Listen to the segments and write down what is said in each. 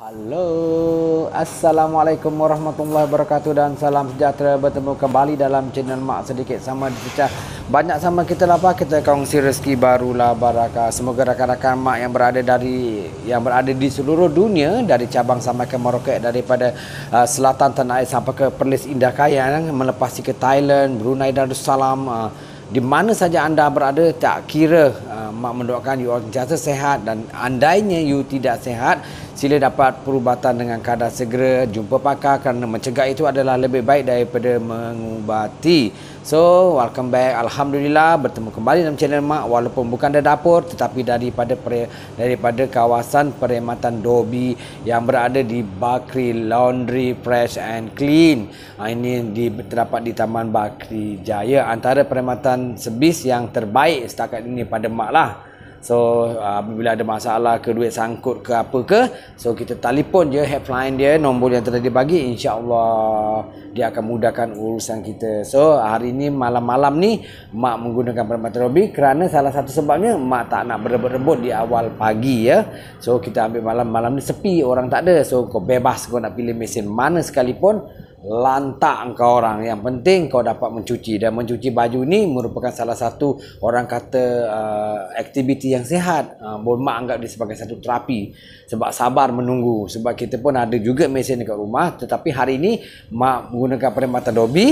Halo, Assalamualaikum warahmatullahi wabarakatuh dan salam sejahtera bertemu kembali dalam channel Mak Sedikit Sama Dipecah Banyak sama kita lah apa, kita kongsi rezeki barulah barakah Semoga rakan-rakan Mak yang berada dari yang berada di seluruh dunia Dari Cabang sampai ke Merauke, daripada uh, Selatan Tanah Air sampai ke Perlis Indah Kaya eh, Melepasi ke Thailand, Brunei Darussalam uh, Di mana saja anda berada, tak kira uh, Ah, mak mendoakan you sentiasa sehat dan andainya you tidak sehat sila dapat perubatan dengan kadar segera jumpa pakar kerana mencegah itu adalah lebih baik daripada mengubati so welcome back alhamdulillah bertemu kembali dalam channel mak walaupun bukan dari dapur tetapi daripada daripada kawasan perkhidmatan dobi yang berada di bakri laundry fresh and clean ah, ini di, terdapat di taman bakri jaya antara perkhidmatan sebis yang terbaik setakat ini pada mak lah lah So uh, apabila ada masalah ke duit sangkut ke apa ke So kita telefon je helpline dia Nombor yang telah dia bagi InsyaAllah dia akan mudahkan urusan kita So hari ini malam-malam ni Mak menggunakan perempuan terobi Kerana salah satu sebabnya Mak tak nak berebut-rebut di awal pagi ya So kita ambil malam-malam ni sepi orang tak ada So kau bebas kau nak pilih mesin mana sekalipun lantak engkau orang yang penting kau dapat mencuci dan mencuci baju ni merupakan salah satu orang kata uh, aktiviti yang sihat uh, boleh mak anggap dia sebagai satu terapi sebab sabar menunggu sebab kita pun ada juga mesin dekat rumah tetapi hari ini mak menggunakan perkhidmatan dobi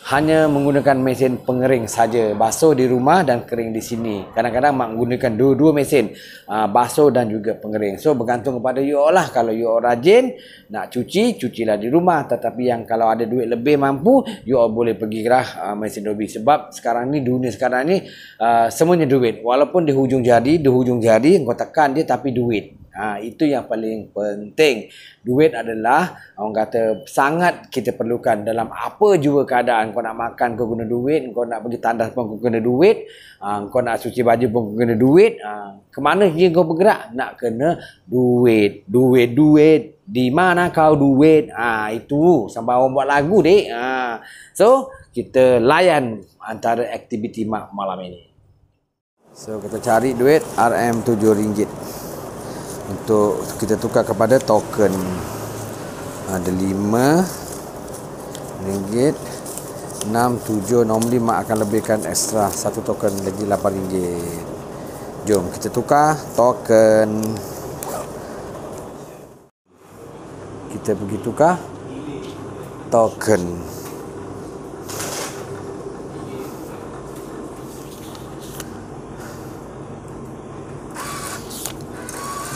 hanya menggunakan mesin pengering saja basuh di rumah dan kering di sini kadang-kadang mak gunakan dua-dua mesin uh, ah, basuh dan juga pengering so bergantung kepada you all lah kalau you all rajin nak cuci cucilah di rumah tetapi yang kalau ada duit lebih mampu you all boleh pergi gerah uh, ah, mesin dobi sebab sekarang ni dunia sekarang ni uh, semuanya duit walaupun di hujung jari di hujung jari engkau tekan dia tapi duit Ha, itu yang paling penting. Duit adalah orang kata sangat kita perlukan dalam apa juga keadaan. Kau nak makan kau guna duit, kau nak pergi tandas pun kau guna duit, ha, kau nak cuci baju pun kau guna duit. Ha, kemana ke kau bergerak? Nak kena duit, duit, duit. Di mana kau duit? Ha, itu sampai orang buat lagu dek. Ha. So kita layan antara aktiviti malam ini. So kita cari duit RM7. ringgit untuk kita tukar kepada token ah, ada 5 ringgit 6, 7 normally mak akan lebihkan extra satu token lagi 8 ringgit jom kita tukar token kita pergi tukar token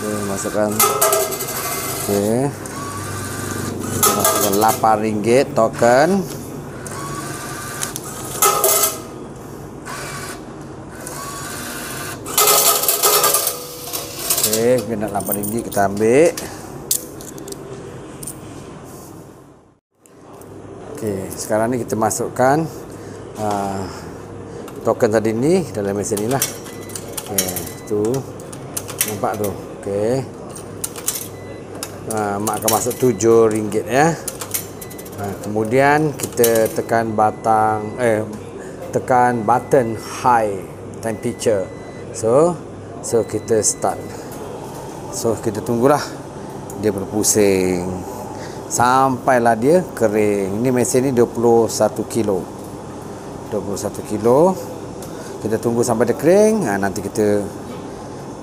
oke masukkan oke masukkan 8 ringgit token oke kena 8 ringgit kita ambil oke sekarang ini kita masukkan uh, token tadi ini dalam mesin inilah oke itu nampak tuh Okey. Ha, mak akan masuk RM7 ya. Ha, kemudian kita tekan batang eh tekan button high temperature. So, so kita start. So, kita tunggulah dia berpusing. Sampailah dia kering. Ini mesin ni 21 kilo. 21 kilo. Kita tunggu sampai dia kering. Ha, nanti kita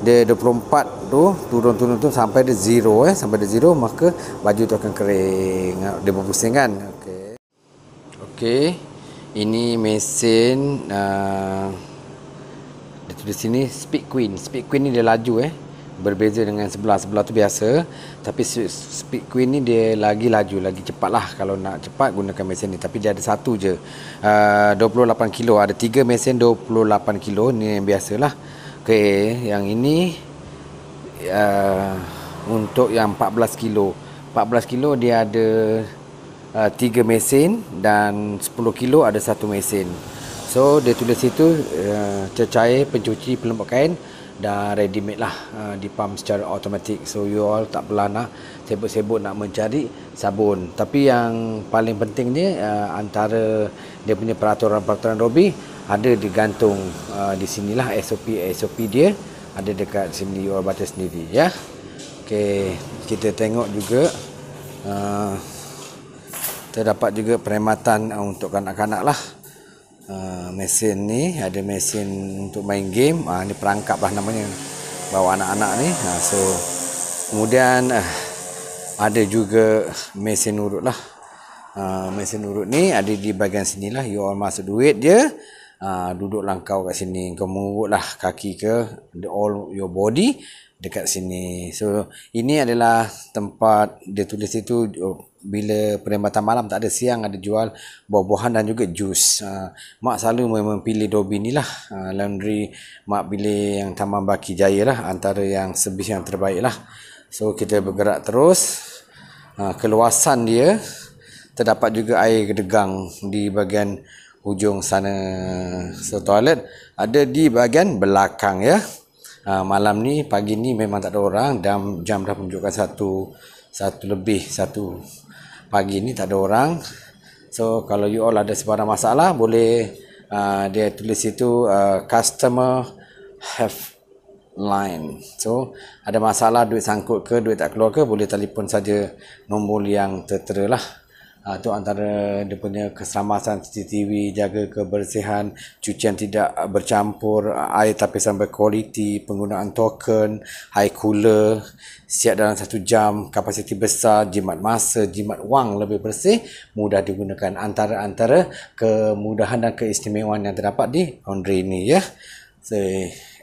dia 24 tu turun turun tu sampai dia zero eh sampai dia zero maka baju tu akan kering dia berpusing kan okey okey ini mesin a uh, tulis sini speed queen speed queen ni dia laju eh berbeza dengan sebelah sebelah tu biasa tapi speed queen ni dia lagi laju lagi cepat lah kalau nak cepat gunakan mesin ni tapi dia ada satu je uh, 28 kilo ada tiga mesin 28 kilo ni yang biasalah lah Okey, yang ini uh, untuk yang 14 kilo. 14 kilo dia ada uh, 3 mesin dan 10 kilo ada satu mesin. So dia tulis situ uh, cecair pencuci pelembap kain dah ready made lah uh, pump secara automatic so you all tak perlu nak sibuk-sibuk nak mencari sabun tapi yang paling pentingnya uh, antara dia punya peraturan-peraturan Robi ada digantung uh, di sinilah SOP SOP dia ada dekat sini or batas sendiri ya okey kita tengok juga uh, terdapat juga perkhidmatan uh, untuk kanak-kanak lah uh, mesin ni ada mesin untuk main game uh, ah, ni perangkap lah namanya bawa anak-anak ni uh, so kemudian uh, ada juga mesin urut lah uh, mesin urut ni ada di bahagian sinilah you all masuk duit dia Ah, duduklah kau kat sini kau mengurutlah kaki ke the all your body dekat sini so ini adalah tempat dia tulis itu oh, bila perkhidmatan malam tak ada siang ada jual buah-buahan dan juga jus uh, mak selalu memang pilih dobi ni lah uh, laundry mak pilih yang taman baki jaya lah antara yang sebis yang terbaik lah so kita bergerak terus uh, keluasan dia terdapat juga air gedegang di bahagian hujung sana so toilet ada di bahagian belakang ya ha, malam ni pagi ni memang tak ada orang dan jam dah menunjukkan satu satu lebih satu pagi ni tak ada orang so kalau you all ada sebarang masalah boleh uh, dia tulis itu uh, customer have line so ada masalah duit sangkut ke duit tak keluar ke boleh telefon saja nombor yang tertera lah Ha, itu antara dia punya keselamatan CCTV, jaga kebersihan, cucian tidak bercampur, air tapisan berkualiti, penggunaan token, high cooler, siap dalam satu jam, kapasiti besar, jimat masa, jimat wang lebih bersih, mudah digunakan. Antara-antara kemudahan dan keistimewaan yang terdapat di Honda ini. Ya. So,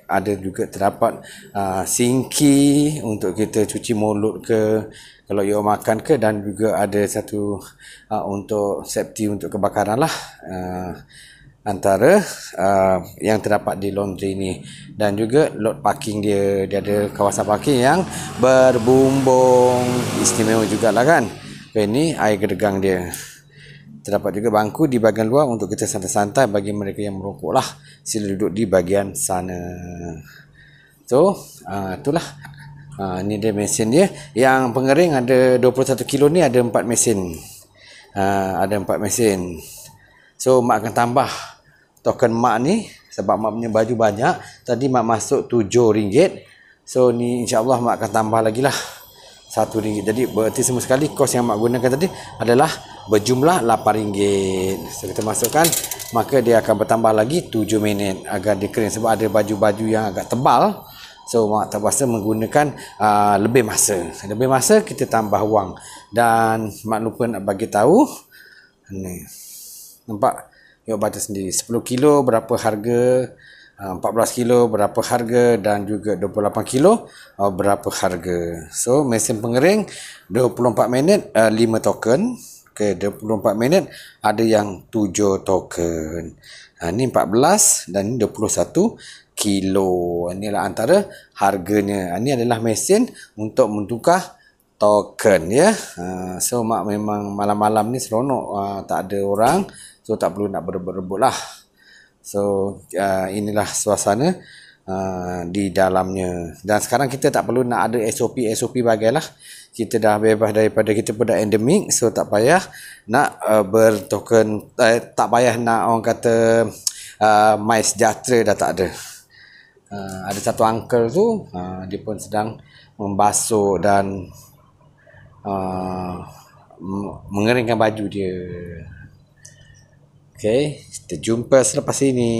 ada juga terdapat uh, sinki untuk kita cuci mulut ke kalau you makan ke dan juga ada satu uh, untuk safety untuk kebakaran lah uh, antara uh, yang terdapat di laundry ni dan juga lot parking dia dia ada kawasan parking yang berbumbung istimewa jugalah kan ini air gedegang dia Terdapat juga bangku di bahagian luar untuk kita santai-santai bagi mereka yang merokok lah. Sila duduk di bahagian sana. So, uh, itulah. Uh, ini dia mesin dia. Yang pengering ada 21 kilo ni ada 4 mesin. Uh, ada 4 mesin. So, mak akan tambah token mak ni. Sebab mak punya baju banyak. Tadi mak masuk RM7. So, ni insyaAllah mak akan tambah lagi lah. satu ringgit. Jadi, berarti semua sekali kos yang mak gunakan tadi adalah berjumlah RM8 so kita masukkan maka dia akan bertambah lagi 7 minit agar dia kering sebab ada baju-baju yang agak tebal so mak terpaksa menggunakan uh, lebih masa lebih masa kita tambah wang dan mak lupa nak bagi tahu ni nampak yok baca sendiri 10 kilo berapa harga 14 uh, kilo berapa harga dan juga 28 kilo uh, berapa harga. So mesin pengering 24 minit 5 uh, token ke 24 minit ada yang 7 token. Ha ni 14 dan ni 21 kilo. Inilah antara harganya. Ini ha, adalah mesin untuk menukar token ya. Ha so mak memang malam-malam ni seronok ha, tak ada orang so tak perlu nak berebut-rebutlah. So uh, inilah suasana uh, di dalamnya dan sekarang kita tak perlu nak ada SOP SOP bagailah kita dah bebas daripada kita pun dah endemik so tak payah nak uh, bertoken uh, tak payah nak orang kata uh, ah, my sejahtera dah tak ada uh, ada satu uncle tu uh, dia pun sedang membasuh dan uh, mengeringkan baju dia Okay, kita jumpa selepas ini.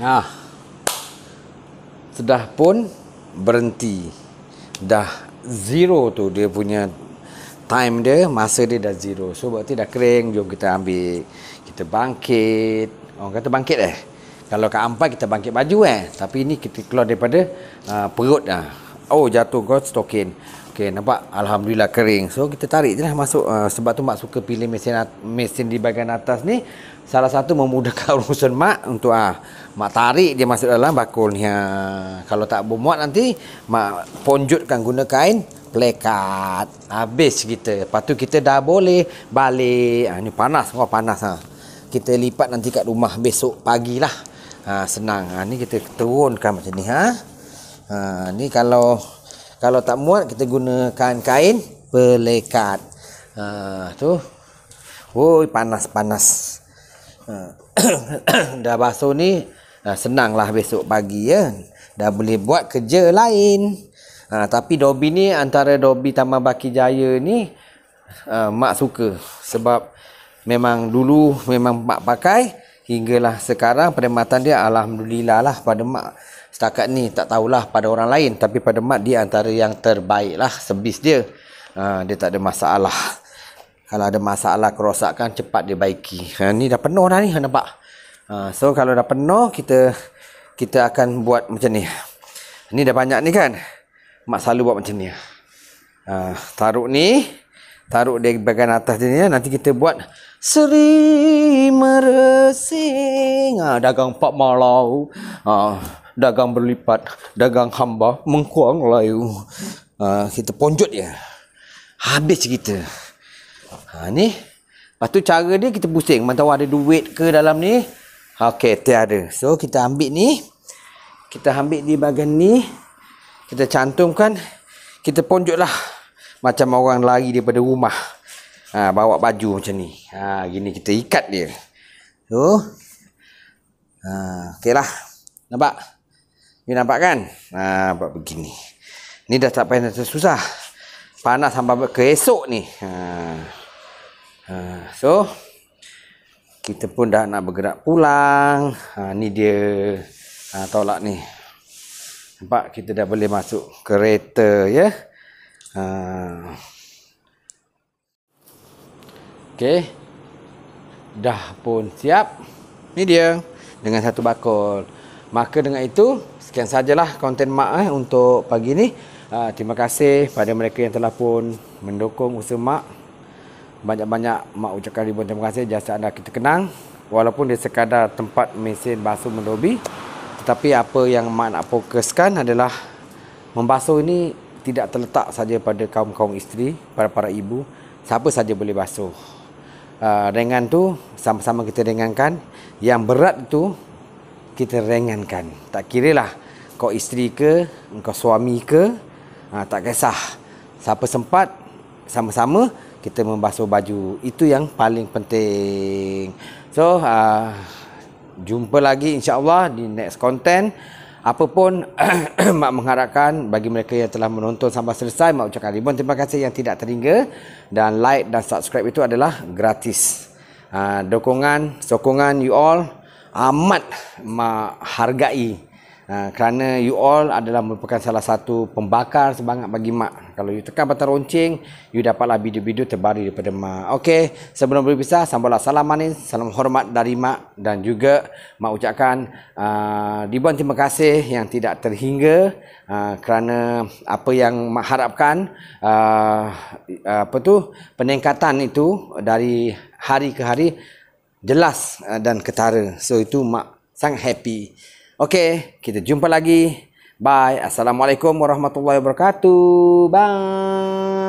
Ha. Sudah pun berhenti. Dah zero tu dia punya time dia, masa dia dah zero. So berarti dah kering, jom kita ambil. Kita bangkit. Oh, kata bangkit eh. Kalau kat ampai kita bangkit baju eh. Tapi ini kita keluar daripada uh, perut dah. Oh jatuh god stokin. Okey, nampak alhamdulillah kering. So kita tarik jelah masuk uh, sebab tu mak suka pilih mesin mesin di bahagian atas ni salah satu memudahkan urusan mak untuk ah uh, mak tarik dia masuk dalam bakul ni. Ha. Kalau tak bermuat nanti mak ponjutkan guna kain plekat. Habis kita. Lepas tu kita dah boleh balik. Ha, ni panas, semua panas ha. Kita lipat nanti kat rumah besok pagilah. Ha, ah, senang. Ha, ni kita turunkan macam ni ha. Ha, ni kalau kalau tak muat kita gunakan kain pelekat ha, tu woi panas panas ha. dah basuh ni ha, senanglah besok pagi ya dah boleh buat kerja lain ha, tapi dobi ni antara dobi Taman Baki Jaya ni ha, mak suka sebab memang dulu memang mak pakai hinggalah sekarang perkhidmatan dia alhamdulillah lah pada mak setakat ni tak tahulah pada orang lain tapi pada mat dia antara yang terbaik lah sebis dia ha, dia tak ada masalah kalau ada masalah kerosakan cepat dia baiki ha, ni dah penuh dah ni ha, nampak ha, so kalau dah penuh kita kita akan buat macam ni ni dah banyak ni kan mak selalu buat macam ni ha, taruh ni taruh di bahagian atas dia ni ya. nanti kita buat seri meresing ha, dagang pak malau ha, dagang berlipat, dagang hamba, mengkuang layu. Uh, kita ponjot dia. Habis cerita. Ha, ni. Lepas cara dia kita pusing. Mana ada duit ke dalam ni. Okey, tiada. So, kita ambil ni. Kita ambil di bahagian ni. Kita cantumkan. Kita ponjotlah. Macam orang lari daripada rumah. Ha, bawa baju macam ni. Ha, gini kita ikat dia. So, ha, okey lah. Nampak? Ini nampak kan? Nah, buat begini. Ini dah tak payah dah susah. Panas sampai ke esok ni. Ha. ha. So, kita pun dah nak bergerak pulang. Ha, ni dia ha, tolak ni. Nampak kita dah boleh masuk kereta ya. Ha. Okay. Dah pun siap. Ni dia dengan satu bakul. Maka dengan itu, sekian sajalah konten Mak eh, untuk pagi ini. Uh, ah, terima kasih kepada mereka yang telah pun mendukung usaha Mak. Banyak-banyak Mak ucapkan ribuan terima kasih jasa anda kita kenang. Walaupun dia sekadar tempat mesin basuh mendobi. Tetapi apa yang Mak nak fokuskan adalah membasuh ini tidak terletak saja pada kaum-kaum isteri, para para ibu. Siapa saja boleh basuh. Uh, ringan tu sama-sama kita ringankan. Yang berat tu kita ringankan Tak kira lah kau isteri ke, kau suami ke ha, Tak kisah Siapa sempat, sama-sama kita membasuh baju Itu yang paling penting So, uh, jumpa lagi insya Allah di next content Apapun, Mak mengharapkan bagi mereka yang telah menonton sampai selesai Mak ucapkan ribuan terima kasih yang tidak teringga Dan like dan subscribe itu adalah gratis Uh, ha, dukungan, sokongan you all amat menghargai uh, kerana you all adalah merupakan salah satu pembakar semangat bagi mak. Kalau you tekan batang ronceng, you dapatlah video-video terbaru daripada mak. Okey, sebelum berpisah, sambutlah salam manis, salam hormat dari mak dan juga mak ucapkan uh, ah, ribuan terima kasih yang tidak terhingga uh, kerana apa yang mak harapkan uh, apa tu peningkatan itu dari hari ke hari jelas uh, dan ketara. So itu mak sangat happy. Okay, kita jumpa lagi. Bye. Assalamualaikum warahmatullahi wabarakatuh. Bye.